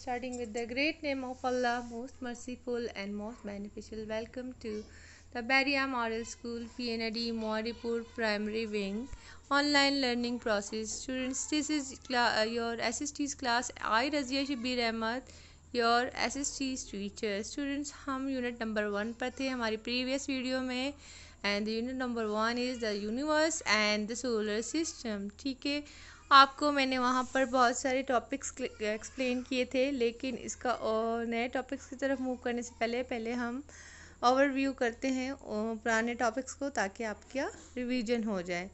Starting with the great name of Allah, most merciful and most beneficial. Welcome to the Beria Model School, PNAD Moripur Primary Wing online learning process students this is uh, your SST's class I Razia Shabir Ahmad your S S T's teacher students हम unit number one पर थे हमारी previous video में and the unit number one is the universe and the solar system ठीक है आपको मैंने वहाँ पर बहुत सारे टॉपिक्स एक्सप्लेन uh, किए थे लेकिन इसका uh, नए टॉपिक्स की तरफ मूव करने से पहले पहले हम ओवरव्यू करते हैं पुराने टॉपिक्स को ताकि आपका रिवीजन हो जाए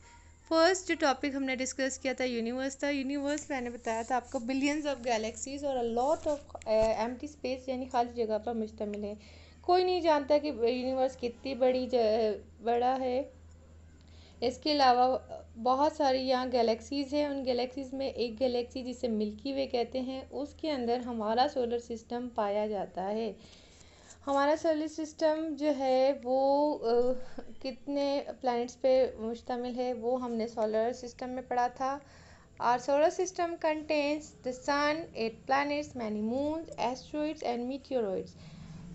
फर्स्ट जो टॉपिक हमने डिस्कस किया था यूनिवर्स था यूनिवर्स मैंने बताया था आपको बिलियंस ऑफ गैलेक्सीज और लॉट ऑफ एम स्पेस यानी खाली जगह पर मुश्तमिल है कोई नहीं जानता कि यूनिवर्स कितनी बड़ी बड़ा है इसके अलावा बहुत सारी यहाँ गैलेक्सीज़ हैं उन गैलेक्सीज़ में एक गैलेक्सी जिसे मिल्की वे कहते हैं उसके अंदर हमारा सोलर सिस्टम पाया जाता है हमारा सोलर सिस्टम जो है वो कितने प्लैनेट्स पे मुश्तमिल है वो हमने सोलर सिस्टम में पढ़ा था our solar system contains the sun eight planets many moon asteroids and meteoroids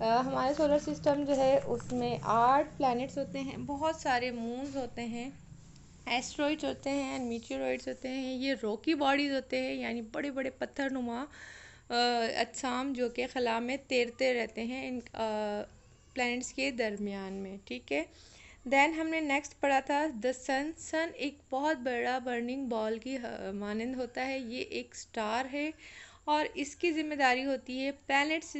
हमारे सोलर सिस्टम जो है उसमें आठ प्लैनेट्स होते हैं बहुत सारे मून्स होते हैं एस्ट्रॉइड्स होते हैं एंड मीटियोरॉइड्स होते हैं ये रॉकी बॉडीज़ होते हैं यानी बड़े बड़े पत्थर नुमा अजसाम जो कि खला में तैरते रहते हैं इन प्लैनेट्स के दरमियान में ठीक है दैन हमने नेक्स्ट पढ़ा था द सन सन एक बहुत बड़ा बर्निंग बॉल की मानंद होता है ये एक स्टार है और इसकी जिम्मेदारी होती है प्लैनेट्स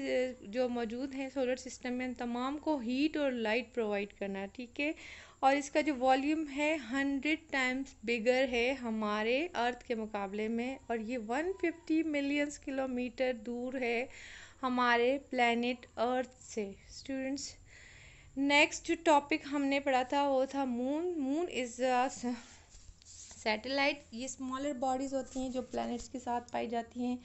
जो मौजूद हैं सोलर सिस्टम में तमाम को हीट और लाइट प्रोवाइड करना ठीक है और इसका जो वॉल्यूम है हंड्रेड टाइम्स बिगर है हमारे अर्थ के मुकाबले में और ये वन फिफ्टी मिलियंस किलोमीटर दूर है हमारे प्लानट अर्थ से स्टूडेंट्स नेक्स्ट जो टॉपिक हमने पढ़ा था वो था मून मून इज़ सैटेलाइट ये स्मॉलर बॉडीज़ होती हैं जो प्लैनेट्स के साथ पाई जाती हैं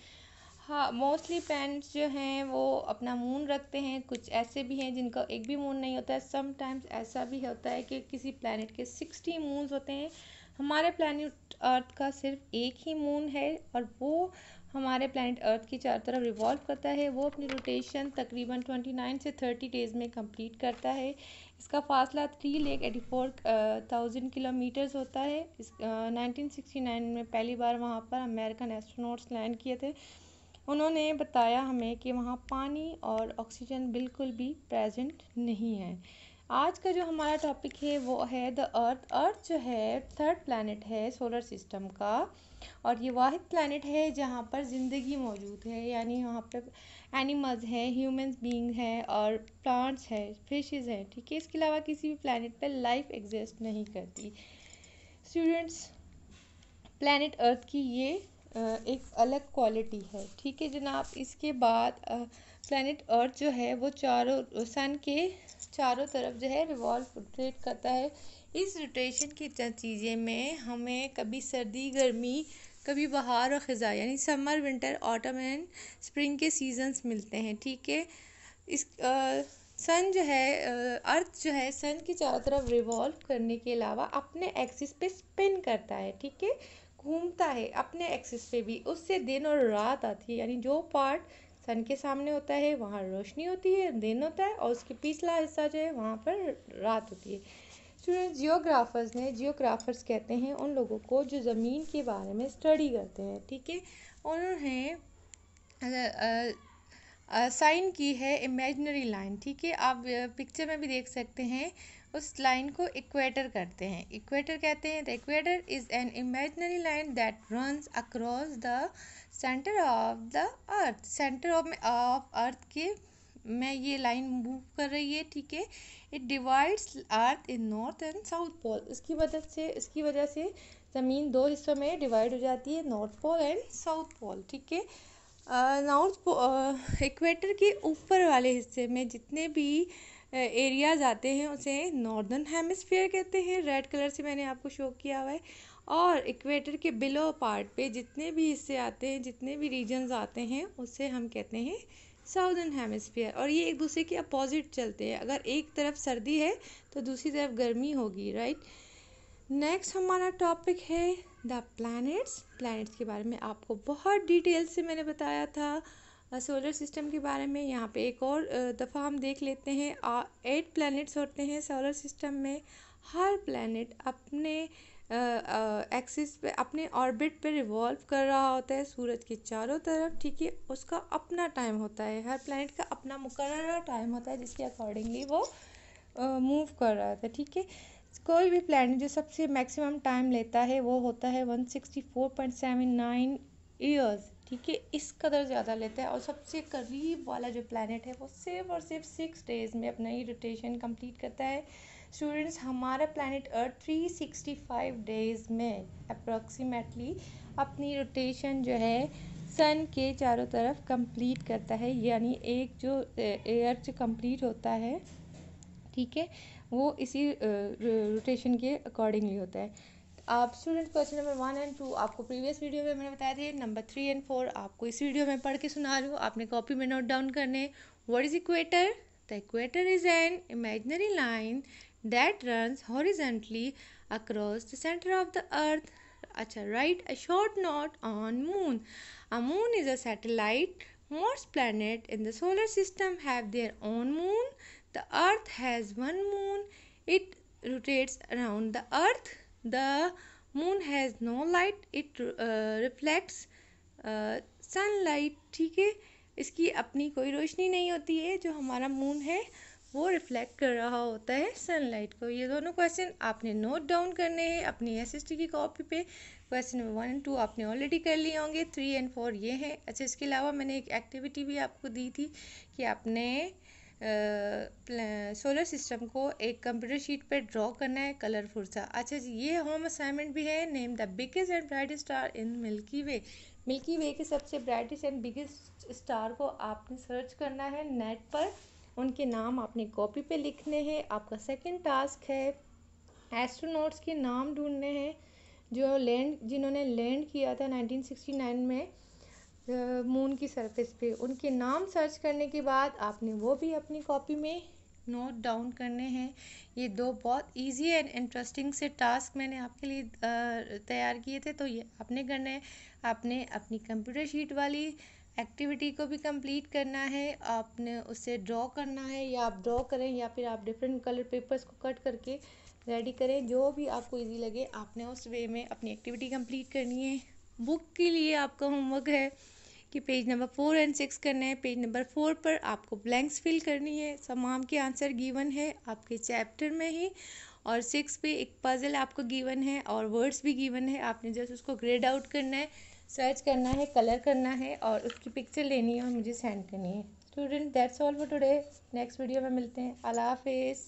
हाँ मोस्टली पेरेंट्स जो हैं वो अपना मून रखते हैं कुछ ऐसे भी हैं जिनका एक भी मून नहीं होता है समटाइम्स ऐसा भी होता है कि किसी प्लानट के सिक्सटी मून्स होते हैं हमारे प्लानट अर्थ का सिर्फ एक ही मून है और वो हमारे प्लानट अर्थ की चारों तरफ रिवॉल्व करता है वो अपनी रोटेशन तकरीबन ट्वेंटी नाइन से थर्टी डेज़ में कंप्लीट करता है इसका फासला three lakh eighty four thousand kilometres होता है इस नाइनटीन सिक्सटी नाइन में पहली बार वहाँ पर अमेरिकन एस्ट्रोनॉट्स लैंड किए थे उन्होंने बताया हमें कि वहाँ पानी और ऑक्सीजन बिल्कुल भी प्रेजेंट नहीं है आज का जो हमारा टॉपिक है वो है द अर्थ अर्थ जो है थर्ड प्लानट है सोलर सिस्टम का और ये वाहिद प्लानट है जहाँ पर ज़िंदगी मौजूद है यानी वहाँ पर एनिमल्स हैं ह्यूमंस बींग हैं और प्लांट्स हैं फिशेस हैं ठीक है इसके अलावा किसी भी प्लानट पर लाइफ एग्जिस्ट नहीं करती स्टूडेंट्स प्लानट अर्थ की ये एक अलग क्वालिटी है ठीक है जनाब इसके बाद प्लैनेट अर्थ जो है वो चारों सन के चारों तरफ जो है रिवॉल्व रोटेट करता है इस रोटेशन की चीज़ें में हमें कभी सर्दी गर्मी कभी बहार और ख़ज़ा यानी summer winter autumn and spring के सीजन्स मिलते हैं ठीक है इस आ, सन जो है अर्थ जो है सन की चारों तरफ रिवॉल्व करने के अलावा अपने एक्सिस पे स्पिन करता है ठीक है घूमता है अपने एक्सिस पे भी उससे दिन और रात आती है यानी जो पार्ट सन के सामने होता है वहाँ रोशनी होती है दिन होता है और उसके पिछला हिस्सा जो है वहाँ पर रात होती है स्टूडेंट जियोग्राफर्स ने जियोग्राफर्स कहते हैं उन लोगों को जो ज़मीन के बारे में स्टडी करते हैं ठीक है उन्होंने साइन की है इमेजनरी लाइन ठीक है आप पिक्चर में भी देख सकते हैं उस लाइन को इक्वेटर करते हैं इक्वेटर कहते हैं the equator is an imaginary line that runs across the centre of the earth centre of of earth के में ये लाइन मूव कर रही है ठीक है it divides earth in north and south pole इसकी वजह से इसकी वजह से ज़मीन दो हिस्सों में डिवाइड हो जाती है north pole and south pole ठीक है नॉर्थ इक्वेटर के ऊपर वाले हिस्से में जितने भी एरियाज़ आते हैं उसे नॉर्दर्न हेमिसफेयर कहते हैं रेड कलर से मैंने आपको शो किया हुआ है और इक्वेटर के बिलो पार्ट पे जितने भी हिस्से आते हैं जितने भी रीजन्स आते हैं उसे हम कहते हैं साउदर्न हेमिसफेयर और ये एक दूसरे के अपोजिट चलते हैं अगर एक तरफ सर्दी है तो दूसरी तरफ गर्मी होगी राइट नेक्स्ट हमारा टॉपिक है द प्लैनेट्स प्लैनेट्स के बारे में आपको बहुत डिटेल से मैंने बताया था सोलर सिस्टम के बारे में यहाँ पे एक और दफ़ा हम देख लेते हैं एट प्लैनेट्स होते हैं सोलर सिस्टम में हर प्लैनेट अपने एक्सिस पे अपने ऑर्बिट पे रिवॉल्व कर रहा होता है सूरज के चारों तरफ ठीक है उसका अपना टाइम होता है हर प्लैनेट का अपना मुकर टाइम होता है जिसके अकॉर्डिंगली वो मूव कर रहा होता है ठीक है कोई भी प्लैनेट जो सबसे मैक्सिमम टाइम लेता है वो होता है one sixty four point seven nine years ठीक है इस कदर ज़्यादा लेता है और सबसे करीब वाला जो प्लानट है वो सिर्फ और सिर्फ सिक्स डेज़ में अपना ही रोटेशन कम्प्लीट करता है स्टूडेंट्स हमारा planet earth three sixty five days में अप्रॉक्सीमेटली अपनी रोटेशन जो है सन के चारों तरफ कंप्लीट करता है यानी एक जो अर्थ कंप्लीट होता है ठीक है वो इसी रोटेशन के अकॉर्डिंगली होता है आप student question number one and two आपको प्रीवियस वीडियो में मैंने बताया था नंबर थ्री एंड फोर आपको इस वीडियो में पढ़ के सुना रही हूँ आपने कॉपी में नोट डाउन करने what is equator the equator is an imaginary line that runs horizontally across the centre of the earth अच्छा right a short note on moon a moon is a satellite Most planet in the solar system have their own moon the earth has one moon it rotates around the earth moon has no light it it sun uh, sunlight uh, ठीक है इसकी अपनी कोई रोशनी नहीं होती है जो हमारा मून है वो रिफ्लेक्ट कर रहा होता है सनलाइट को ये दोनों क्वेश्चन आपने नोट डाउन करने हैं अपनी टी की कॉपी पे question number one and two आपने ऑलरेडी कर लिए होंगे थ्री एंड फोर ये हैं अच्छा इसके अलावा मैंने एक एक्टिविटी भी आपको दी थी कि आपने सोलर सिस्टम को एक कंप्यूटर शीट पर ड्रॉ करना है कलरफुल सा अच्छा जी ये होम असाइनमेंट भी है name the biggest and brightest star in milky way milky way के सबसे ब्राइटेस्ट एंड बिगेस्ट स्टार को आपने सर्च करना है नेट पर उनके नाम आपने कॉपी पे लिखने हैं आपका सेकंड टास्क है एस्ट्रोनॉट्स के नाम ढूंढने हैं जो लैंड जिन्होंने लैंड किया था 1969 में मून की सरफेस पे उनके नाम सर्च करने के बाद आपने वो भी अपनी कॉपी में नोट डाउन करने हैं ये दो बहुत इजी एंड इंटरेस्टिंग से टास्क मैंने आपके लिए तैयार किए थे तो ये आपने करना है आपने अपनी कंप्यूटर शीट वाली एक्टिविटी को भी कंप्लीट करना है आपने उसे ड्रॉ करना है या आप ड्रॉ करें या फिर आप डिफरेंट कलर पेपर्स को कट करके रेडी करें जो भी आपको इजी लगे आपने उस वे में अपनी एक्टिविटी कंप्लीट करनी है बुक के लिए आपका होमवर्क है कि page number four and six करने हैं पेज नंबर फोर पर आपको ब्लैंक्स फिल करनी है तमाम के आंसर गिवन है आपके चैप्टर में ही और सिक्स पे एक पजल आपको गिवन है और वर्ड्स भी गिवन है आपने जस्ट उसको ग्रेड आउट करना है सर्च करना है कलर करना है और उसकी पिक्चर लेनी है और मुझे सेंड करनी है student that's all for today next video में मिलते हैं अल्लाह हाफिज़